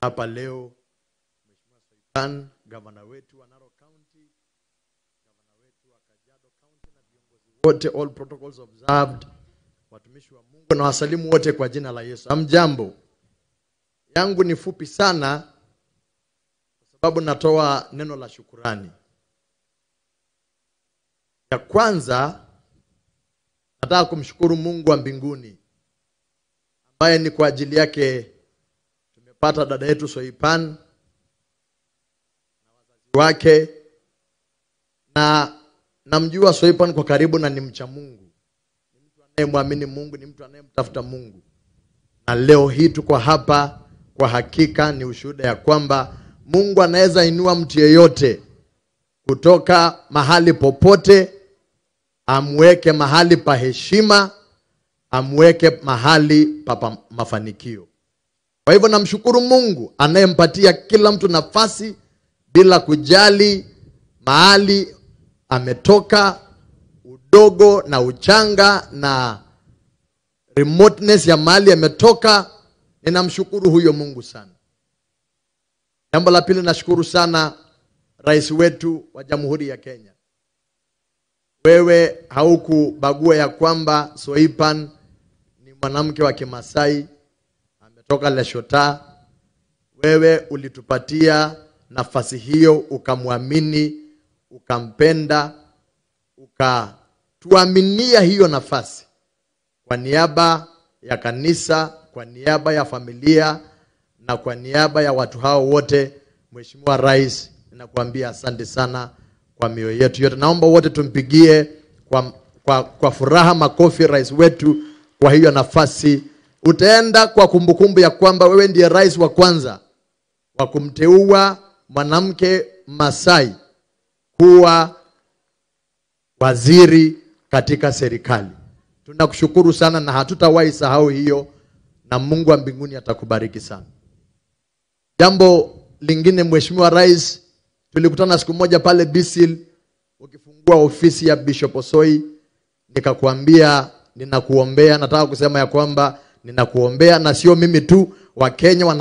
Hapa leo Mheshimiwa Saipan, gavana wetu wa Narok County, gavana wetu wa Kajiado County na viongozi wote, all protocols observed, watumishi wa Mungu na wasalimu wote kwa jina la Yesu. Amjambo, yangu ni fupi sana kwa sababu natoa neno la shukurani. Ya kwanza nataka kumshukuru Mungu wa mbinguni ambaye ni kwa ajili yake pata dada yetu Soipan na wazazi wake, na namjua Soipan kwa karibu na ni mcha Mungu, ni mtu anayemwamini Mungu, ni mtu anayemtafuta Mungu, na leo hii tuko hapa kwa hakika ni ushuhuda ya kwamba Mungu anaweza inua mtu yeyote kutoka mahali popote, amweke mahali pa heshima, amweke mahali pa mafanikio. Kwa hivyo namshukuru Mungu anayempatia kila mtu nafasi bila kujali mahali ametoka, udogo na uchanga na remoteness ya mahali ametoka. Ninamshukuru huyo Mungu sana. Jambo la pili, nashukuru sana rais wetu wa Jamhuri ya Kenya. Wewe haukubagua ya kwamba Soipan ni mwanamke wa Kimasai kutoka Leshota, wewe ulitupatia nafasi hiyo, ukamwamini, ukampenda, ukatuaminia hiyo nafasi kwa niaba ya kanisa, kwa niaba ya familia na kwa niaba ya watu hao wote. Mheshimiwa Rais, nakuambia asante sana kwa mioyo yetu yote. Naomba wote tumpigie kwa, kwa, kwa furaha makofi rais wetu kwa hiyo nafasi Utaenda kwa kumbukumbu ya kwamba wewe ndiye rais wa kwanza wa kumteua mwanamke Masai kuwa waziri katika serikali. Tunakushukuru sana na hatutawahi sahau hiyo, na Mungu wa mbinguni atakubariki sana. Jambo lingine, Mheshimiwa Rais, tulikutana siku moja pale Bisil ukifungua ofisi ya Bishop Osoi, nikakwambia ninakuombea, nataka kusema ya kwamba ninakuombea, na sio mimi tu, Wakenya wana